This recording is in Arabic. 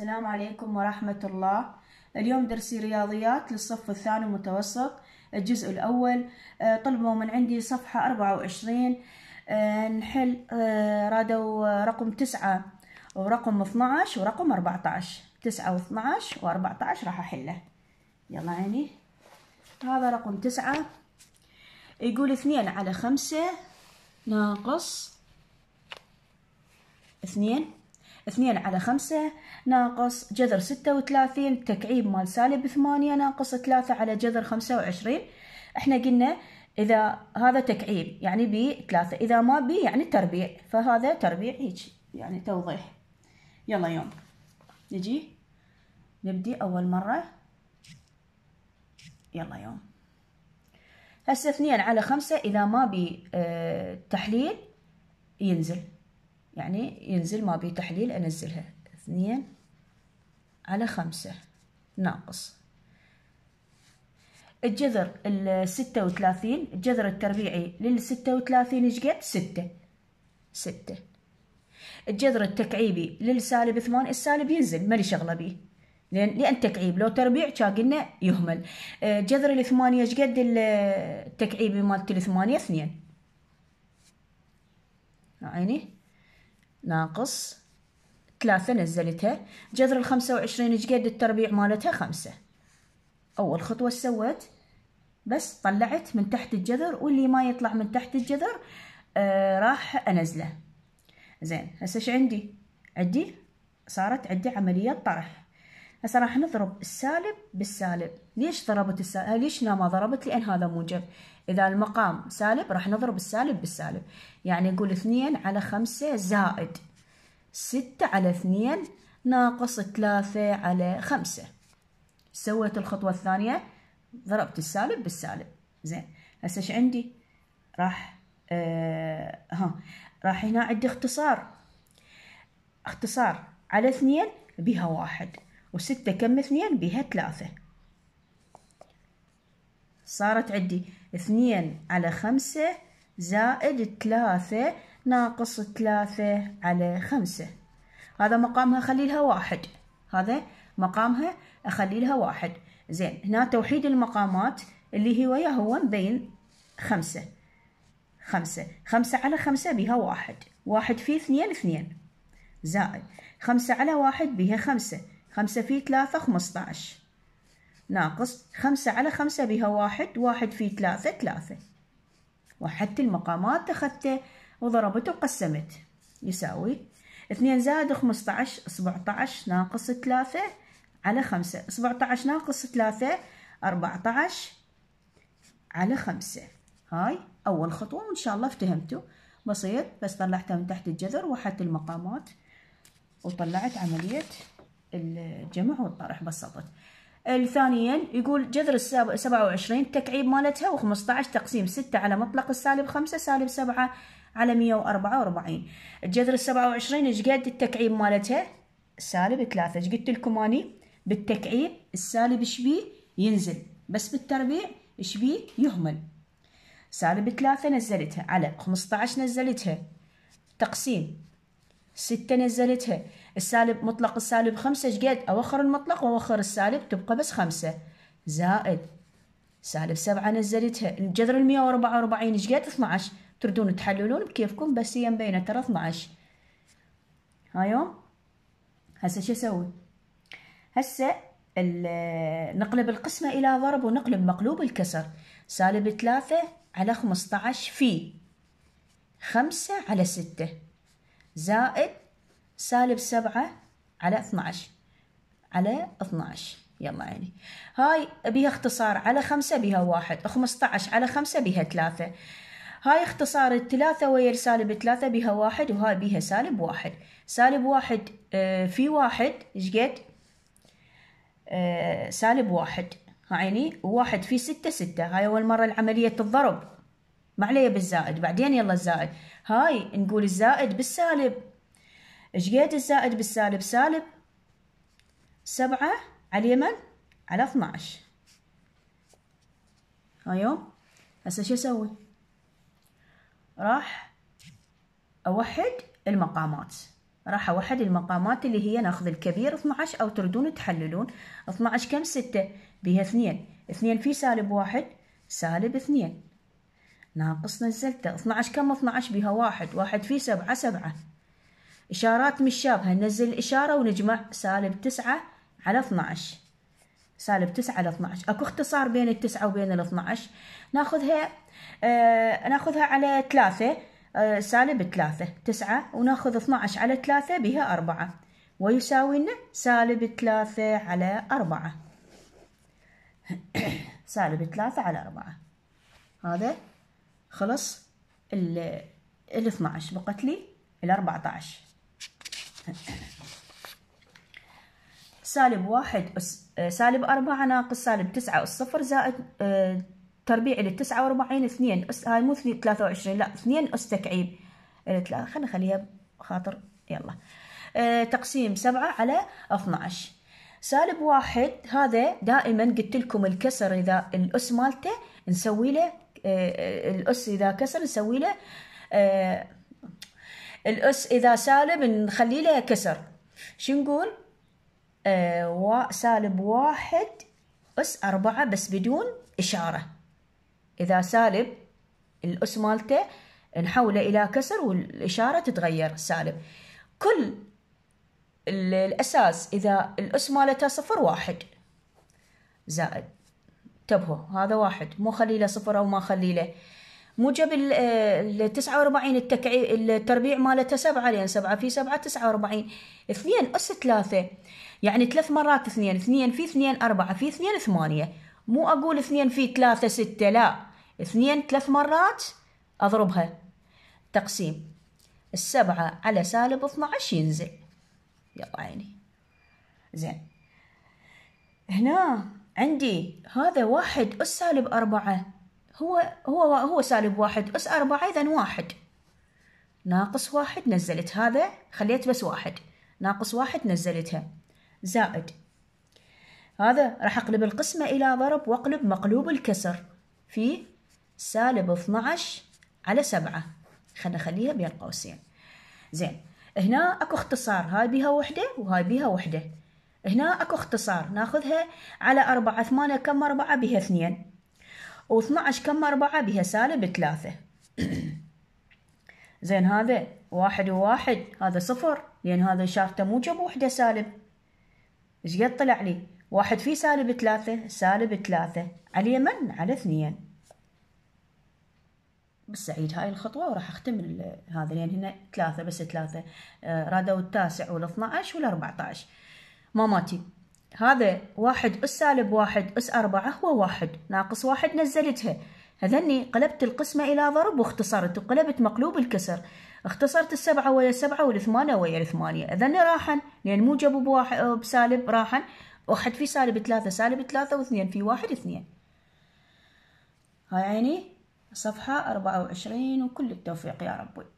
السلام عليكم ورحمة الله اليوم درسي رياضيات للصف الثاني متوسط الجزء الأول آه، طلبوا من عندي صفحة أربعة وعشرين آه، نحل آه، رادوا رقم تسعة ورقم 12 ورقم أربعة عشر تسعة 12 وأربعة عشر راح أحله يلا عيني هذا رقم تسعة يقول اثنين على خمسة ناقص اثنين اثنين على خمسة ناقص جذر ستة وثلاثين تكعيب مال سالب ثمانية ناقص ثلاثة على جذر خمسة وعشرين احنا قلنا إذا هذا تكعيب يعني بثلاثة إذا ما بي يعني تربيع فهذا تربيع هيك يعني توضيح يلا يوم نجي نبدي أول مرة يلا يوم هسه اثنين على خمسة إذا ما بي اه تحليل ينزل يعني ينزل ما بيه تحليل أنزلها اثنين على خمسة ناقص الجذر الستة وثلاثين الجذر التربيعي للستة وثلاثين ايش قد؟ ستة ستة الجذر التكعيبي للسالب ثمان السالب ينزل مالي شغلة بيه لأن لأن تكعيب لو تربيع كان قلنا يهمل آه، جذر الثمانية ايش قد التكعيبي مالت الثمانية اثنين عيني ناقص ثلاثة نزلتها جذر الخمسة وعشرين ايش قد التربيع مالتها خمسة أول خطوة سوت بس طلعت من تحت الجذر واللي ما يطلع من تحت الجذر آه راح أنزله زين هسه ايش عندي عندي صارت عندي عملية طرح هسه راح نضرب السالب بالسالب ليش ضربت السالب ليش ما ضربت لان هذا موجب اذا المقام سالب راح نضرب السالب بالسالب يعني نقول اثنين على خمسة زائد ستة على اثنين ناقص ثلاثة على خمسة سويت الخطوة الثانية ضربت السالب بالسالب زين هسه ايش عندي راح آه ها راح هنا عندي اختصار اختصار على اثنين بها واحد وستة كم اثنين بها ثلاثة صارت عندي اثنين على خمسة زائد ثلاثة ناقص ثلاثة على خمسة هذا مقامها أخلي لها واحد هذا مقامها أخلي لها واحد زين هنا توحيد المقامات اللي هو يا هو مبين خمسة خمسة خمسة على خمسة بها واحد واحد في اثنين اثنين زائد خمسة على واحد بها خمسة خمسة في ثلاثة خمسة ناقص خمسة على خمسة بها واحد واحد في ثلاثة ثلاثة وحدت المقامات أخذته وضربته وقسمت يساوي اثنين زائد خمسة عشر ناقص ثلاثة على خمسة سبعة ناقص ثلاثة أربعة على خمسة هاي أول خطوة وإن شاء الله افتهمتوا بسيط بس طلعتها من تحت الجذر وحدت المقامات وطلعت عملية الجمع والطرح بسطت ثانيا يقول جذر سبعة وعشرين تكعيب مالتها وخمسة عشر تقسيم ستة على مطلق السالب خمسة سالب سبعة على مية وأربعة وأربعين الجذر السبعة وعشرين إيش قد التكعيب مالتها سالب ثلاثة إيش قلت لكم أني بالتكعيب السالب إيش ينزل بس بالتربيع إيش يهمل سالب ثلاثة نزلتها على خمسة نزلتها تقسيم ستة نزلتها السالب مطلق السالب خمسة شقد أوخر المطلق وأوخر السالب تبقى بس خمسة زائد سالب سبعة نزلتها الجذر المية وأربعة وأربعين شقد اثناعش تردون تحللون بكيفكم بس هي مبينة ترى اثناعش هايو هسه شو أسوي هسه نقلب القسمة إلى ضرب ونقلب مقلوب الكسر سالب ثلاثة على خمسة عشر في خمسة على ستة زائد سالب سبعة على 12 على 12 يلا عيني هاي بيها اختصار على خمسة بيها واحد خمسة عشر على خمسة بيها ثلاثة هاي اختصار الثلاثة ويا سالب ثلاثة بيها واحد وهاي بيها سالب واحد سالب واحد آه، في واحد ايش قد آه، سالب واحد عيني واحد في ستة ستة هاي أول مرة العملية الضرب ما عليه بالزائد بعدين يلا الزائد هاي نقول الزائد بالسالب ايش قد الزائد بالسالب سالب سبعة على اليمن على 12 هايو هسه شو اسوي راح اوحد المقامات راح اوحد المقامات اللي هي ناخذ الكبير 12 او تردون تحللون 12 كم 6 بها 2 2 في سالب 1 سالب 2 ناقص نزلته 12 كم 12 بها واحد واحد في سبعة سبعة إشارات مش شابهة ننزل الإشارة ونجمع سالب تسعة على 12 سالب تسعة على 12 أكو اختصار بين التسعة وبين ال 12 ناخذها آه ناخذها على ثلاثة آه سالب ثلاثة تسعة وناخذ 12 على ثلاثة بها أربعة ويساوي لنا سالب ثلاثة على أربعة سالب ثلاثة على أربعة هذا خلص ال 12 بقت لي ال 14 سالب واحد أس... سالب أربعة ناقص سالب تسعة أس صفر زائد أه... تربيع ال 49 وأربعين اثنين أس... هاي مو اثنين وعشرين لا اثنين أس تكعيب آه، خلينا نخليها بخاطر يلا أه... تقسيم سبعة على 12 سالب واحد هذا دائما قلت لكم الكسر إذا الأس مالته نسوي له آه، الأس إذا كسر نسوي له آه، الأس إذا سالب نخلي له كسر شو نقول آه، سالب واحد أس أربعة بس بدون إشارة إذا سالب الأس مالته نحوله إلى كسر والإشارة تتغير سالب كل الأساس إذا الأس مالته صفر واحد زائد انتبهوا هذا واحد مو خلي له صفر او ما خلي له موجب ال 49 التكعي التربيع مالته 7 لان 7 في 7 49 2 اس 3 يعني ثلاث مرات 2 2 في 2 4 في 2 8 مو اقول 2 في 3 6 لا 2 ثلاث مرات اضربها تقسيم السبعة على سالب 12 ينزل يلا عيني زين هنا عندي هذا واحد أس سالب أربعة هو هو هو سالب واحد أس أربعة إذا واحد ناقص واحد نزلت هذا خليت بس واحد ناقص واحد نزلتها زائد هذا راح أقلب القسمة إلى ضرب وأقلب مقلوب الكسر في سالب 12 على سبعة خلنا نخليها بين قوسين زين هنا اكو اختصار هاي بيها وحدة وهاي بيها وحدة هنا اكو اختصار ناخذها على أربعة ثمانية كم أربعة بها اثنين و12 كم أربعة بها سالب ثلاثة زين هذا واحد وواحد هذا صفر لأن يعني هذا شارته مو جب وحدة سالب إيش قد طلع لي واحد فيه سالب ثلاثة سالب ثلاثة على اليمن على اثنين بالسعيد هاي الخطوة وراح أختم هذا لأن هنا ثلاثة بس ثلاثة آه، رادوا التاسع والاثنى عشر والأربعة عشر ماماتي هذا واحد أس سالب واحد أس أربعة هو واحد ناقص واحد نزلتها هذني قلبت القسمة إلى ضرب واختصرت وقلبت مقلوب الكسر اختصرت السبعة ويا السبعة والثمانية ويا الثمانية هذني راحن لأن موجب بواحد بسالب راحن واحد في سالب ثلاثة سالب ثلاثة واثنين في واحد اثنين هاي عيني صفحة أربعة وعشرين وكل التوفيق يا ربي